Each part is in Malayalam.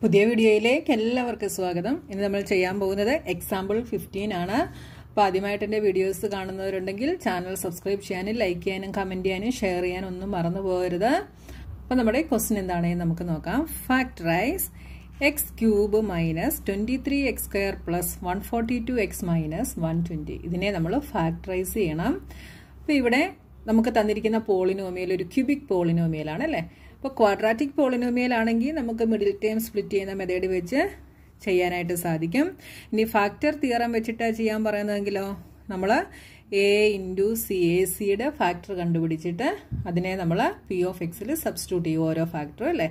പുതിയ വീഡിയോയിലേക്ക് എല്ലാവർക്കും സ്വാഗതം ഇന്ന് നമ്മൾ ചെയ്യാൻ പോകുന്നത് എക്സാമ്പിൾ ഫിഫ്റ്റീൻ ആണ് അപ്പോൾ ആദ്യമായിട്ട് എൻ്റെ വീഡിയോസ് കാണുന്നവരുണ്ടെങ്കിൽ ചാനൽ സബ്സ്ക്രൈബ് ചെയ്യാനും ലൈക്ക് ചെയ്യാനും കമൻറ്റ് ചെയ്യാനും ഷെയർ ചെയ്യാനും ഒന്നും മറന്നു പോകരുത് അപ്പോൾ നമ്മുടെ ക്വസ്റ്റ്യൻ എന്താണെന്ന് നമുക്ക് നോക്കാം factorise x cube minus twenty three x square plus one forty two x minus one twenty ഇതിനെ നമ്മൾ ഫാക്ടറൈസ് ചെയ്യണം അപ്പോൾ ഇവിടെ നമുക്ക് തന്നിരിക്കുന്ന പോളിനോമിയൽ ഒരു ക്യൂബിക് പോളിനോമിയലാണ് അല്ലേ അപ്പോൾ ക്വാഡ്രാറ്റിക് പോളിനോമിയൽ ആണെങ്കിൽ നമുക്ക് മിഡിൽ ടേം സ്പ്ലിറ്റ് ചെയ്യുന്ന മെത്തേഡ് വെച്ച് ചെയ്യാനായിട്ട് സാധിക്കും ഇനി ഫാക്ടർ തിയറം വെച്ചിട്ടാണ് ചെയ്യാൻ പറയുന്നതെങ്കിലോ നമ്മൾ എ ഇൻറ്റു സി എ സിയുടെ ഫാക്ടർ കണ്ടുപിടിച്ചിട്ട് അതിനെ നമ്മൾ പി ഓഫ് എക്സിൽ സബ്സ്റ്റിറ്റ്യൂട്ട് ചെയ്യും ഓരോ ഫാക്ടറും അല്ലേ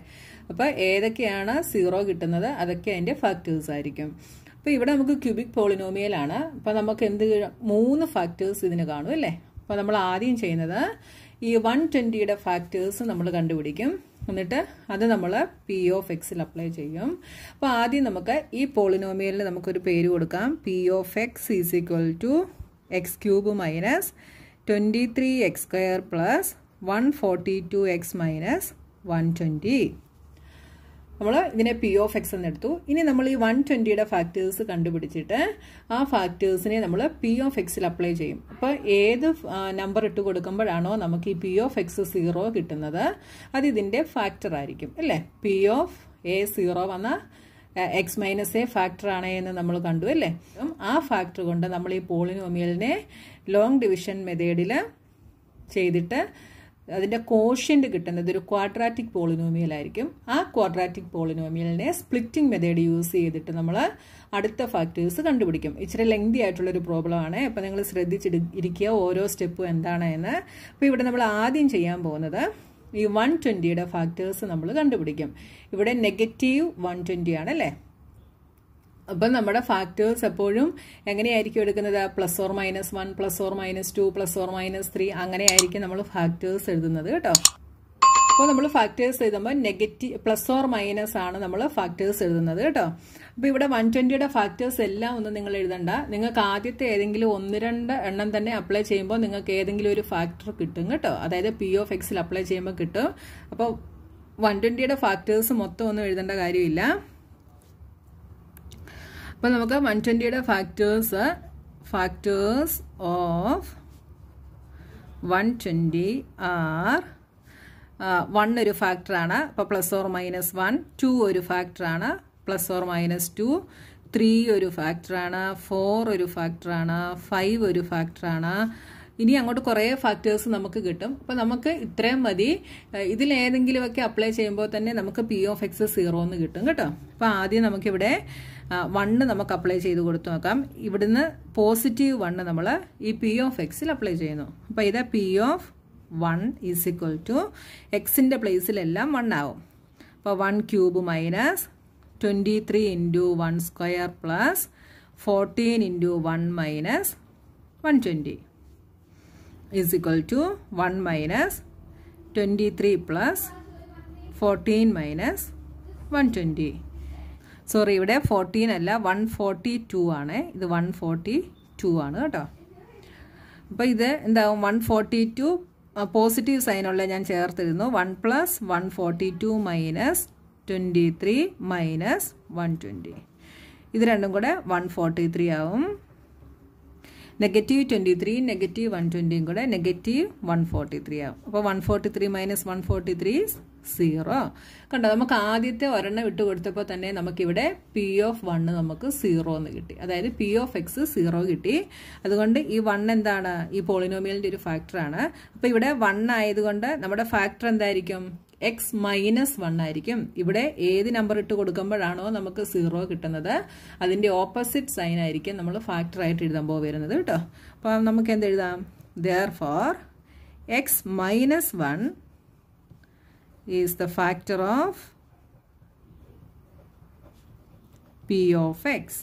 അപ്പോൾ ഏതൊക്കെയാണ് സീറോ കിട്ടുന്നത് അതൊക്കെ അതിൻ്റെ ഫാക്ടേഴ്സ് ആയിരിക്കും അപ്പോൾ ഇവിടെ നമുക്ക് ക്യൂബിക് പോളിനോമിയലാണ് അപ്പോൾ നമുക്ക് എന്ത് മൂന്ന് ഫാക്ടേഴ്സ് ഇതിന് കാണും അല്ലേ അപ്പോൾ നമ്മൾ ആദ്യം ചെയ്യുന്നത് ഈ വൺ ട്വൻറ്റിയുടെ ഫാക്ടേഴ്സ് നമ്മൾ കണ്ടുപിടിക്കും എന്നിട്ട് അത് നമ്മൾ പി ഓഫ് എക്സിൽ അപ്ലൈ ചെയ്യും അപ്പോൾ ആദ്യം നമുക്ക് ഈ പോളിനോമിയലിന് നമുക്കൊരു പേര് കൊടുക്കാം p of x is equal to x cube minus twenty three x square plus one forty two x minus one twenty നമ്മൾ ഇതിനെ പി ഓഫ് എക്സ് എന്നെടുത്തു ഇനി നമ്മൾ ഈ വൺ ട്വൻറ്റിയുടെ ഫാക്ടേഴ്സ് കണ്ടുപിടിച്ചിട്ട് ആ ഫാക്ടേഴ്സിനെ നമ്മൾ പി ഓഫ് എക്സിൽ അപ്ലൈ ചെയ്യും അപ്പോൾ ഏത് നമ്പർ ഇട്ട് കൊടുക്കുമ്പോഴാണോ നമുക്ക് ഈ പി ഓഫ് എക്സ് സീറോ കിട്ടുന്നത് അത് ഇതിൻ്റെ ഫാക്ടർ ആയിരിക്കും അല്ലേ പി ഓഫ് എ സീറോ വന്നാൽ എക്സ് മൈനസ് എ ഫാക്ടർ ആണ് എന്ന് നമ്മൾ കണ്ടു അല്ലേ ആ ഫാക്ടർ കൊണ്ട് നമ്മൾ ഈ പോളിനോമിയലിനെ ലോങ് ഡിവിഷൻ മെത്തേഡിൽ ചെയ്തിട്ട് അതിൻ്റെ കോഷ്യൻ്റ് കിട്ടുന്നത് ഒരു ക്വാഡ്രാറ്റിക് പോളിനോമിയൽ ആയിരിക്കും ആ ക്വാഡ്രാറ്റിക് പോളിനോമിയലിനെ സ്പ്ലിറ്റിംഗ് മെത്തേഡ് യൂസ് ചെയ്തിട്ട് നമ്മൾ അടുത്ത ഫാക്ടേഴ്സ് കണ്ടുപിടിക്കും ഇച്ചിരി ലെങ്തി ആയിട്ടുള്ളൊരു പ്രോബ്ലമാണ് അപ്പോൾ നിങ്ങൾ ശ്രദ്ധിച്ചിരിക്കുക ഓരോ സ്റ്റെപ്പും എന്താണ് എന്ന് അപ്പോൾ ഇവിടെ നമ്മൾ ആദ്യം ചെയ്യാൻ പോകുന്നത് ഈ വൺ ട്വൻറ്റിയുടെ ഫാക്ടേഴ്സ് നമ്മൾ കണ്ടുപിടിക്കും ഇവിടെ നെഗറ്റീവ് വൺ ട്വൻറ്റി ആണ് അല്ലേ അപ്പം നമ്മുടെ ഫാക്ടേഴ്സ് എപ്പോഴും എങ്ങനെയായിരിക്കും എടുക്കുന്നത് plus or minus one plus or minus two plus or minus three അങ്ങനെയായിരിക്കും നമ്മൾ ഫാക്ടേഴ്സ് എഴുതുന്നത് കേട്ടോ അപ്പോൾ നമ്മൾ ഫാക്ടേഴ്സ് എഴുതുമ്പോൾ നെഗറ്റീവ് പ്ലസ് ഓർ മൈനസ് ആണ് നമ്മൾ ഫാക്ടേഴ്സ് എഴുതുന്നത് കേട്ടോ അപ്പോൾ ഇവിടെ വൺ ട്വൻറ്റിയുടെ ഫാക്ടേഴ്സ് എല്ലാം ഒന്നും നിങ്ങൾ എഴുതണ്ട നിങ്ങൾക്ക് ആദ്യത്തെ ഏതെങ്കിലും ഒന്ന് രണ്ട് എണ്ണം തന്നെ അപ്ലൈ ചെയ്യുമ്പോൾ നിങ്ങൾക്ക് ഏതെങ്കിലും ഒരു ഫാക്ടർ കിട്ടും കേട്ടോ അതായത് പി ഓഫ് എക്സിൽ അപ്ലൈ ചെയ്യുമ്പോൾ കിട്ടും അപ്പോൾ വൺ ട്വൻറ്റിയുടെ ഫാക്ടേഴ്സ് മൊത്തം ഒന്നും എഴുതേണ്ട കാര്യമില്ല അപ്പോൾ നമുക്ക് വൺ ട്വൻറ്റിയുടെ factors factors of one twenty are one ഒരു ഫാക്ടറാണ് അപ്പോൾ plus or minus one two ഒരു ഫാക്ടറാണ് plus or minus two three ഒരു ഫാക്ടറാണ് ഫോർ ഒരു ഫാക്ടറാണ് ഫൈവ് ഒരു ഫാക്ടറാണ് ഇനി അങ്ങോട്ട് കുറേ ഫാക്ടേഴ്സ് നമുക്ക് കിട്ടും അപ്പോൾ നമുക്ക് ഇത്രയും മതി ഇതിലേതെങ്കിലുമൊക്കെ അപ്ലൈ ചെയ്യുമ്പോൾ തന്നെ നമുക്ക് പി ഓഫ് എക്സ് സീറോ എന്ന് കിട്ടും കേട്ടോ അപ്പോൾ ആദ്യം നമുക്കിവിടെ വണ്ണ് നമുക്ക് അപ്ലൈ ചെയ്ത് കൊടുത്തു നോക്കാം ഇവിടുന്ന് പോസിറ്റീവ് വണ്ണ് നമ്മൾ ഈ പി ഓഫ് എക്സിൽ അപ്ലൈ ചെയ്യുന്നു അപ്പോൾ ഇതാ p of one is equal to എക്സിൻ്റെ പ്ലേസിലെല്ലാം വണ്ണാവും അപ്പോൾ one cube minus twenty three into one square plus fourteen into one minus one twenty is equal to one minus twenty three plus fourteen minus one twenty sorry ഇവിടെ ഫോർട്ടീൻ അല്ല വൺ ഫോർട്ടി ടു ആണ് ഇത് വൺ ഫോർട്ടി ടു ആണ് കേട്ടോ അപ്പോൾ ഇത് എന്താവും വൺ ഫോർട്ടി ടു പോസിറ്റീവ് സൈനുള്ള ഞാൻ ചേർത്തിരുന്നു one plus one forty two minus twenty three minus one twenty ഇത് രണ്ടും കൂടെ വൺ ഫോർട്ടി ത്രീ ആവും negative twenty three negative one ട്വൻറ്റിയും കൂടെ നെഗറ്റീവ് വൺ ഫോർട്ടി ത്രീ ആവും അപ്പോൾ one forty three minus one forty three zero കണ്ടോ നമുക്ക് ആദ്യത്തെ ഒരെണ്ണം ഇട്ട് കൊടുത്തപ്പോൾ തന്നെ നമുക്കിവിടെ പി ഓഫ് വണ്ണ് നമുക്ക് സീറോ എന്ന് കിട്ടി അതായത് പി ഓഫ് എക്സ് സീറോ കിട്ടി അതുകൊണ്ട് ഈ വൺ എന്താണ് ഈ പോളിനോമിയലിൻ്റെ ഒരു ഫാക്ടറാണ് അപ്പോൾ ഇവിടെ വൺ ആയതുകൊണ്ട് നമ്മുടെ ഫാക്ടർ എന്തായിരിക്കും എക്സ് മൈനസ് വൺ ആയിരിക്കും ഇവിടെ ഏത് നമ്പർ ഇട്ട് കൊടുക്കുമ്പോഴാണോ നമുക്ക് സീറോ കിട്ടുന്നത് അതിൻ്റെ ഓപ്പോസിറ്റ് സൈൻ ആയിരിക്കും നമ്മൾ ഫാക്ടർ ആയിട്ട് എഴുതുമ്പോൾ വരുന്നത് കേട്ടോ അപ്പോൾ നമുക്ക് എന്ത് എഴുതാം therefore x minus one is the factor of p of x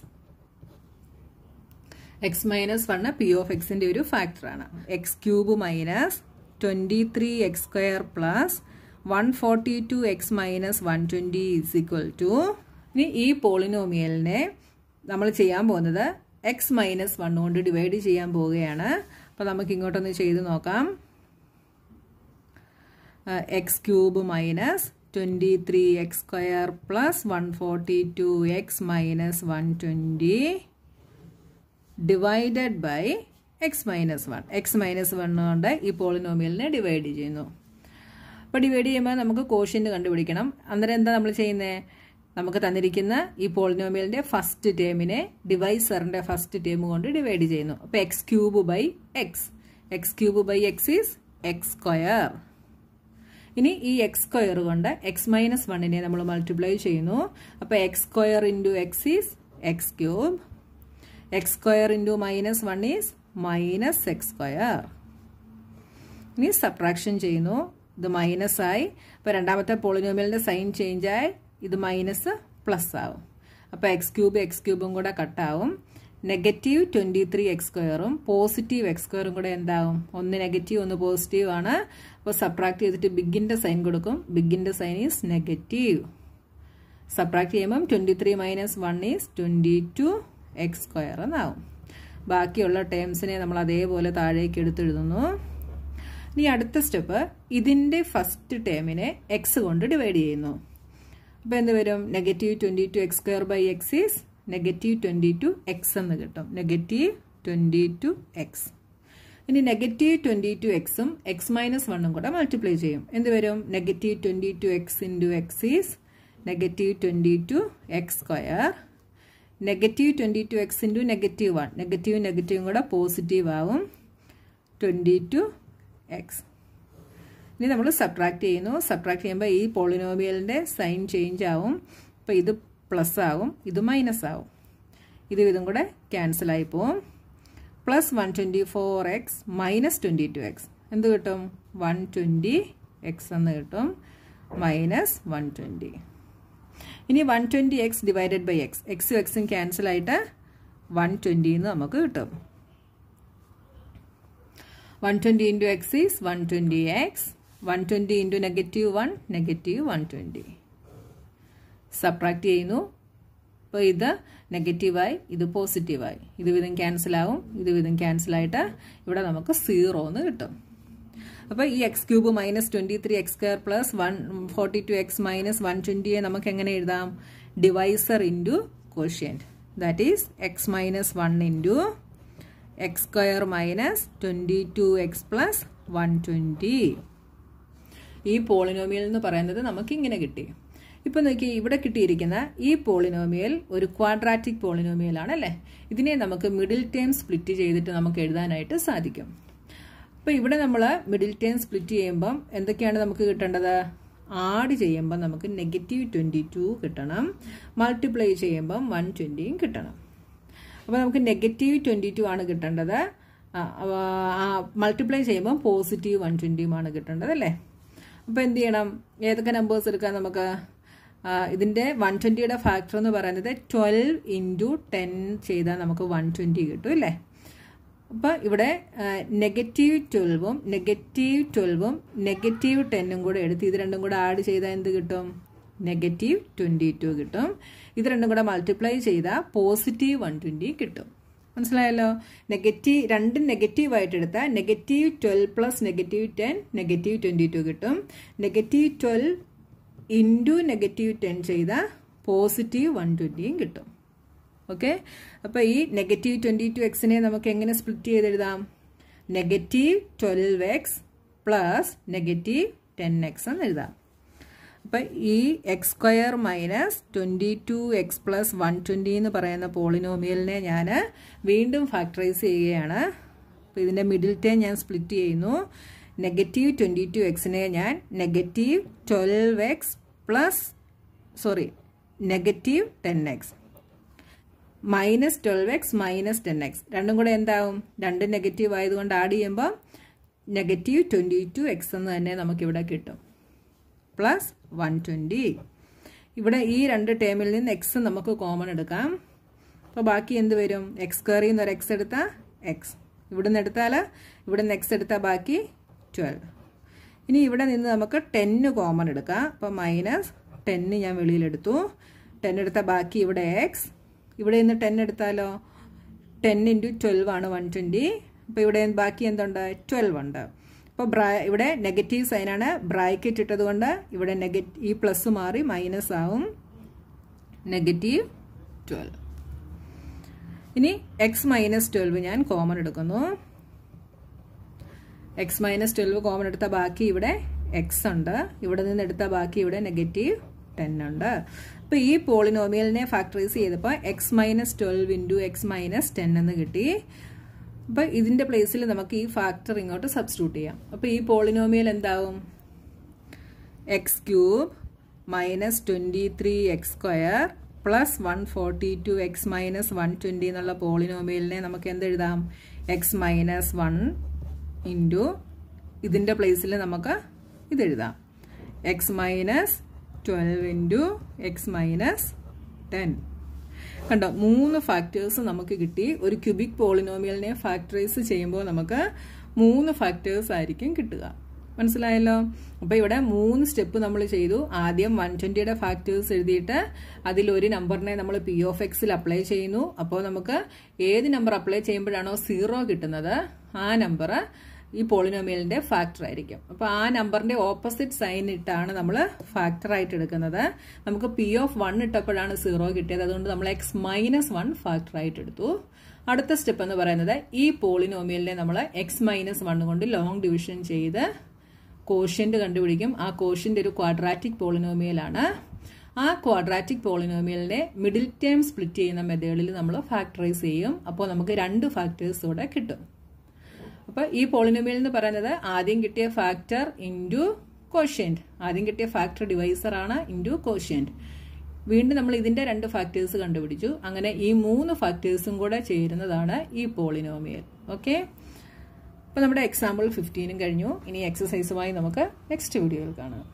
x minus one p of എക്സിൻ്റെ ഒരു ഫാക്ടറാണ് x cube minus twenty three x square plus one forty two x minus one twenty is equal to ഇനി ഈ പോളിനോമിയലിനെ നമ്മൾ ചെയ്യാൻ പോകുന്നത് എക്സ് മൈനസ് വൺ കൊണ്ട് ഡിവൈഡ് ചെയ്യാൻ പോവുകയാണ് അപ്പം നമുക്ക് ഇങ്ങോട്ടൊന്ന് ചെയ്ത് നോക്കാം x cube minus twenty three x square plus one forty two x minus one twenty divided by x minus one x minus one കൊണ്ട് ഈ പോളിനോമിയലിനെ ഡിവൈഡ് ചെയ്യുന്നു അപ്പോൾ ഡിവൈഡ് ചെയ്യുമ്പോൾ നമുക്ക് കോഷ്യൻ്റ് കണ്ടുപിടിക്കണം അന്നേരം എന്താ നമ്മൾ ചെയ്യുന്നത് നമുക്ക് തന്നിരിക്കുന്ന ഈ പോളിനോമിയലിൻ്റെ ഫസ്റ്റ് ടേമിനെ ഡിവൈസറിൻ്റെ ഫസ്റ്റ് ടേം കൊണ്ട് ഡിവൈഡ് ചെയ്യുന്നു അപ്പോൾ x cube by x x cube by x is x square ഇനി ഈ എക്സ് സ്ക്വയർ കൊണ്ട് എക്സ് മൈനസ് വണ്ണിനെ നമ്മൾ മൾട്ടിപ്ലൈ ചെയ്യുന്നു അപ്പോൾ x square into x is x cube x square into minus one is minus x square ഇനി സബ്ട്രാക്ഷൻ ചെയ്യുന്നു ഇത് മൈനസ് ആയി അപ്പൊ രണ്ടാമത്തെ പോളിനോമിയലിന്റെ സൈൻ ചേഞ്ച് ആയി ഇത് മൈനസ് പ്ലസ് ആവും അപ്പൊ എക്സ് ക്യൂബ് എക്സ് ക്യൂബും കൂടെ കട്ടാവും നെഗറ്റീവ് ട്വന്റി ത്രീ എക്സ് സ്ക്വയറും പോസിറ്റീവ് എക്സ് സ്ക്വയറും കൂടെ എന്താവും ഒന്ന് നെഗറ്റീവ് ഒന്ന് പോസിറ്റീവ് ആണ് അപ്പൊ സബ്ട്രാക്ട് ചെയ്തിട്ട് ബിഗിന്റെ സൈൻ കൊടുക്കും ബിഗിന്റെ സൈൻ ഈസ് നെഗറ്റീവ് സബ്ട്രാക്ട് ചെയ്യുമ്പം twenty three minus one is twenty two x square എന്നാവും ബാക്കിയുള്ള ടേംസിനെ നമ്മൾ അതേപോലെ താഴേക്ക് എടുത്തെഴുതുന്നു ഇനി അടുത്ത സ്റ്റെപ്പ് ഇതിൻ്റെ ഫസ്റ്റ് ടേമിനെ എക്സ് കൊണ്ട് ഡിവൈഡ് ചെയ്യുന്നു അപ്പോൾ എന്ത് വരും negative twenty two x square by x is negative twenty two x എന്ന് കിട്ടും നെഗറ്റീവ് ട്വൻറ്റി ടു എക്സ് ഇനി നെഗറ്റീവ് ട്വൻറ്റി ടു എക്സും എക്സ് മൈനസ് വണ്ണും കൂടെ മൾട്ടിപ്ലൈ ചെയ്യും എന്ത് വരും negative twenty two x into x is negative twenty two x square negative twenty two x into negative one negative നെഗറ്റീവും കൂടെ പോസിറ്റീവ് ആവും ട്വൻറ്റി ടു എക്സ് ഇനി നമ്മൾ സബ്ട്രാക്ട് ചെയ്യുന്നു സബ്ട്രാക്ട് ചെയ്യുമ്പോൾ ഈ പോളിനോമിയലിൻ്റെ സൈൻ ചേഞ്ച് ആവും അപ്പോൾ ഇത് പ്ലസ് ആവും ഇത് മൈനസ് ആവും ഇത് ഇതും കൂടെ ക്യാൻസലായി പോവും plus one twenty four x minus twenty two x എന്ത് കിട്ടും വൺ ട്വൻറ്റി എക്സ് എന്ന് കിട്ടും മൈനസ് വൺ ട്വൻറ്റി ഇനി one twenty x divided by x എക്സും എക്സും ക്യാൻസലായിട്ട് വൺ ട്വൻറ്റിന്ന് നമുക്ക് കിട്ടും 120 into x is 120x. 120 into negative 1, negative 120. Subtract ചെയ്യുന്നു അപ്പോൾ ഇത് നെഗറ്റീവായി ഇത് പോസിറ്റീവായി ഇത് വിധം ക്യാൻസലാവും ഇത് വിധം ആയിട്ട് ഇവിടെ നമുക്ക് സീറോ എന്ന് കിട്ടും അപ്പോൾ ഈ x cube minus twenty three x square plus one forty two x minus one ട്വൻറ്റിയെ നമുക്ക് എങ്ങനെ എഴുതാം divisor into quotient that is x minus one into x square minus twenty two x plus one twenty ഈ പോളിനോമിയൽ എന്ന് പറയുന്നത് നമുക്കിങ്ങനെ കിട്ടി ഇപ്പം നോക്കി ഇവിടെ കിട്ടിയിരിക്കുന്ന ഈ പോളിനോമിയൽ ഒരു ക്വാഡ്രാറ്റിക് പോളിനോമിയൽ ആണല്ലേ ഇതിനെ നമുക്ക് മിഡിൽ ടേം സ്പ്ലിറ്റ് ചെയ്തിട്ട് നമുക്ക് എഴുതാനായിട്ട് സാധിക്കും അപ്പോൾ ഇവിടെ നമ്മൾ മിഡിൽ ടേം സ്പ്ലിറ്റ് ചെയ്യുമ്പം എന്തൊക്കെയാണ് നമുക്ക് കിട്ടേണ്ടത് ആഡ് ചെയ്യുമ്പോൾ നമുക്ക് നെഗറ്റീവ് ട്വൻറ്റി ടു കിട്ടണം മൾട്ടിപ്ലൈ ചെയ്യുമ്പം വൺ ട്വൻറ്റിയും കിട്ടണം അപ്പോൾ നമുക്ക് നെഗറ്റീവ് ട്വൻറ്റി ടു ആണ് കിട്ടേണ്ടത് മൾട്ടിപ്ലൈ ചെയ്യുമ്പോൾ പോസിറ്റീവ് വൺ ട്വൻറ്റിയുമാണ് കിട്ടേണ്ടത് അല്ലേ അപ്പോൾ എന്ത് ചെയ്യണം ഏതൊക്കെ നമ്പേഴ്സ് എടുക്കാം നമുക്ക് ഇതിൻ്റെ വൺ ട്വൻറ്റിയുടെ ഫാക്ടർ എന്ന് പറയുന്നത് ട്വൽവ് ഇൻറ്റു ടെൻ ചെയ്താൽ നമുക്ക് വൺ ട്വൻറ്റി കിട്ടും അല്ലേ അപ്പോൾ ഇവിടെ നെഗറ്റീവ് ട്വൽവും നെഗറ്റീവ് ട്വൽവും നെഗറ്റീവ് ടെന്നും കൂടെ എടുത്ത് ഇത് രണ്ടും കൂടെ ആഡ് ചെയ്താൽ എന്ത് കിട്ടും നെഗറ്റീവ് ട്വൻറ്റി ടു കിട്ടും ഇത് രണ്ടും കൂടെ മൾട്ടിപ്ലൈ ചെയ്താൽ പോസിറ്റീവ് വൺ ട്വൻറ്റി കിട്ടും മനസ്സിലായല്ലോ നെഗറ്റീവ് രണ്ട് നെഗറ്റീവ് ആയിട്ട് എടുത്താൽ negative twelve plus negative ten negative twenty two കിട്ടും negative twelve into negative ten ചെയ്താൽ പോസിറ്റീവ് വൺ ട്വൻറ്റിയും കിട്ടും ഓക്കെ അപ്പോൾ ഈ നെഗറ്റീവ് ട്വൻറ്റി ടു എക്സിനെ നമുക്ക് എങ്ങനെ സ്പ്ലിറ്റ് ചെയ്തെഴുതാം negative twelve x plus negative ten x എന്ന് എഴുതാം അപ്പം ഈ x square minus twenty two x plus one twenty എന്ന് പറയുന്ന പോളിനോമിയലിനെ ഞാൻ വീണ്ടും ഫാക്ടറൈസ് ചെയ്യുകയാണ് അപ്പം ഇതിൻ്റെ മിഡിൽ ടേം ഞാൻ സ്പ്ലിറ്റ് ചെയ്യുന്നു നെഗറ്റീവ് ട്വൻറ്റി ടു എക്സിനെ ഞാൻ negative twelve x plus sorry negative ten x minus twelve x minus ten x രണ്ടും കൂടെ എന്താവും രണ്ട് നെഗറ്റീവ് ആയതുകൊണ്ട് ആഡ് ചെയ്യുമ്പോൾ നെഗറ്റീവ് ട്വൻറ്റി ടു എക്സ് എന്ന് തന്നെ നമുക്കിവിടെ കിട്ടും പ്ലസ് വൺ ട്വൻറ്റി ഇവിടെ ഈ രണ്ട് ടേമിൽ നിന്ന് എക്സ് നമുക്ക് കോമൺ എടുക്കാം അപ്പോൾ ബാക്കി എന്ത് വരും എക്സ് കയറി നിന്ന് ഒരു എക്സ് എടുത്താൽ എക്സ് ഇവിടെ നിന്ന് എടുത്താൽ ഇവിടെ നിന്ന് എക്സ് എടുത്താൽ ബാക്കി ട്വൽവ് ഇനി ഇവിടെ നിന്ന് നമുക്ക് ടെന്ന് കോമൺ എടുക്കാം അപ്പോൾ മൈനസ് ടെന്ന് ഞാൻ വെളിയിലെടുത്തു ടെൻ എടുത്താൽ ബാക്കി ഇവിടെ എക്സ് ഇവിടെ നിന്ന് ടെൻ എടുത്താലോ ടെൻ ഇൻറ്റു ട്വൽവ് ആണ് വൺ ട്വൻറ്റി അപ്പോൾ ഇവിടെ ബാക്കി എന്തുണ്ട് ട്വൽവ് ഉണ്ട് ഇപ്പോൾ ബ്രാ ഇവിടെ നെഗറ്റീവ് സൈനാണ് ബ്രാക്കറ്റ് കൊണ്ട് ഇവിടെ നെഗറ്റീവ് ഈ പ്ലസ് മാറി മൈനസ് ആവും നെഗറ്റീവ് ട്വൽവ് ഇനി എക്സ് മൈനസ് ട്വൽവ് ഞാൻ കോമൺ എടുക്കുന്നു എക്സ് മൈനസ് ട്വൽവ് കോമൺ എടുത്ത ബാക്കി ഇവിടെ എക്സ് ഉണ്ട് ഇവിടെ നിന്ന് എടുത്ത ബാക്കി ഇവിടെ നെഗറ്റീവ് ടെൻ ഉണ്ട് അപ്പോൾ ഈ പോളിനോമിയലിനെ ഫാക്ടറൈസ് ചെയ്തപ്പോൾ x minus twelve into x minus ten എന്ന് കിട്ടി അപ്പോൾ ഇതിൻ്റെ പ്ലേസിൽ നമുക്ക് ഈ ഫാക്ടർ ഇങ്ങോട്ട് സബ്സ്റ്റിറ്റ്യൂട്ട് ചെയ്യാം അപ്പോൾ ഈ പോളിനോമിയൽ എന്താവും x cube minus twenty three x square plus one forty two x minus one twenty എന്നുള്ള പോളിനോമിയലിനെ നമുക്ക് എന്തെഴുതാം എക്സ് മൈനസ് വൺ ഇൻറ്റു ഇതിൻ്റെ പ്ലേസിൽ നമുക്ക് ഇതെഴുതാം x minus twelve into x minus ten കണ്ടോ മൂന്ന് ഫാക്ടേഴ്സ് നമുക്ക് കിട്ടി ഒരു ക്യൂബിക് പോളിനോമിയലിനെ ഫാക്ടറൈസ് ചെയ്യുമ്പോൾ നമുക്ക് മൂന്ന് ഫാക്ടേഴ്സ് ആയിരിക്കും കിട്ടുക മനസ്സിലായല്ലോ അപ്പോൾ ഇവിടെ മൂന്ന് സ്റ്റെപ്പ് നമ്മൾ ചെയ്തു ആദ്യം വൺ ട്വൻറ്റിയുടെ ഫാക്ടേഴ്സ് എഴുതിയിട്ട് അതിലൊരു നമ്പറിനെ നമ്മൾ പി ഓഫ് എക്സിൽ അപ്ലൈ ചെയ്യുന്നു അപ്പോൾ നമുക്ക് ഏത് നമ്പർ അപ്ലൈ ചെയ്യുമ്പോഴാണോ സീറോ കിട്ടുന്നത് ആ നമ്പർ ഈ പോളിനോമിയലിൻ്റെ ഫാക്ടർ ആയിരിക്കും അപ്പോൾ ആ നമ്പറിൻ്റെ ഓപ്പോസിറ്റ് സൈൻ ഇട്ടാണ് നമ്മൾ ഫാക്ടർ ആയിട്ട് എടുക്കുന്നത് നമുക്ക് പി ഓഫ് വൺ ഇട്ടപ്പോഴാണ് സീറോ കിട്ടിയത് അതുകൊണ്ട് നമ്മൾ എക്സ് മൈനസ് വൺ ഫാക്ടർ ആയിട്ട് എടുത്തു അടുത്ത സ്റ്റെപ്പ് എന്ന് പറയുന്നത് ഈ പോളിനോമിയലിനെ നമ്മൾ എക്സ് മൈനസ് വൺ കൊണ്ട് ലോങ് ഡിവിഷൻ ചെയ്ത് കോഷ്യൻ്റ് കണ്ടുപിടിക്കും ആ കോഷ്യൻ്റെ ഒരു ക്വാഡ്രാറ്റിക് പോളിനോമിയലാണ് ആ ക്വാഡ്രാറ്റിക് പോളിനോമിയലിനെ മിഡിൽ ടേം സ്പ്ലിറ്റ് ചെയ്യുന്ന മെത്തേഡിൽ നമ്മൾ ഫാക്ടറൈസ് ചെയ്യും അപ്പോൾ നമുക്ക് രണ്ട് ഫാക്ടേഴ്സ് കൂടെ കിട്ടും അപ്പൊ ഈ പോളിനോമിയൽ എന്ന് പറയുന്നത് ആദ്യം കിട്ടിയ ഫാക്ടർ ഇൻറ്റു കോഷ്യൻറ്റ് ആദ്യം കിട്ടിയ ഫാക്ടർ ഡിവൈസറാണ് ഇൻറ്റു കോഷ്യൻറ്റ് വീണ്ടും നമ്മൾ ഇതിന്റെ രണ്ട് ഫാക്ടേഴ്സ് കണ്ടുപിടിച്ചു അങ്ങനെ ഈ മൂന്ന് ഫാക്ടേഴ്സും കൂടെ ചേരുന്നതാണ് ഈ പോളിനോമിയൽ ഓക്കെ അപ്പോൾ നമ്മുടെ എക്സാമ്പിൾ ഫിഫ്റ്റീനും കഴിഞ്ഞു ഇനി എക്സസൈസുമായി നമുക്ക് നെക്സ്റ്റ് വീഡിയോയിൽ കാണാം